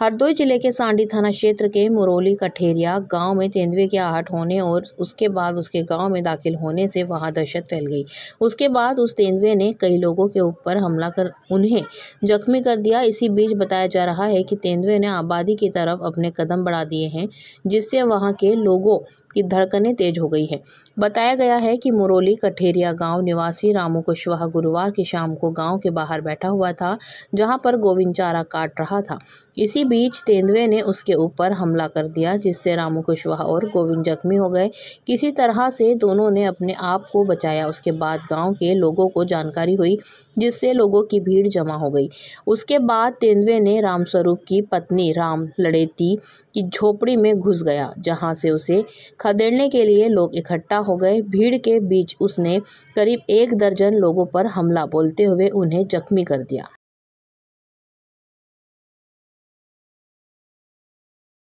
हरदोई जिले के सांडी थाना क्षेत्र के मुरौली कठेरिया गांव में तेंदुए की आहट होने और उसके बाद उसके गांव में दाखिल होने से वहां दहशत फैल गई उसके बाद उस तेंदुए ने कई लोगों के ऊपर हमला कर उन्हें जख्मी कर दिया इसी बीच बताया जा रहा है कि तेंदुए ने आबादी की तरफ अपने कदम बढ़ा दिए हैं जिससे वहाँ के लोगों की धड़कनें तेज हो गई है बताया गया है कि मुरौली कठेरिया गांव निवासी रामू कुशवाहा गुरुवार की शाम को गांव के बाहर बैठा हुआ था जहां पर गोविंद चारा काट रहा था इसी बीच तेंदुए ने उसके ऊपर हमला कर दिया जिससे रामू कुशवाहा और गोविंद जख्मी हो गए किसी तरह से दोनों ने अपने आप को बचाया उसके बाद गाँव के लोगों को जानकारी हुई जिससे लोगों की भीड़ जमा हो गई उसके बाद तेंदुए ने रामस्वरूप की पत्नी राम लड़ेती की झोपड़ी में घुस गया जहाँ से उसे खदेड़ने के लिए लोग इकट्ठा हो गए भीड़ के बीच उसने करीब एक दर्जन लोगों पर हमला बोलते हुए उन्हें जख्मी कर दिया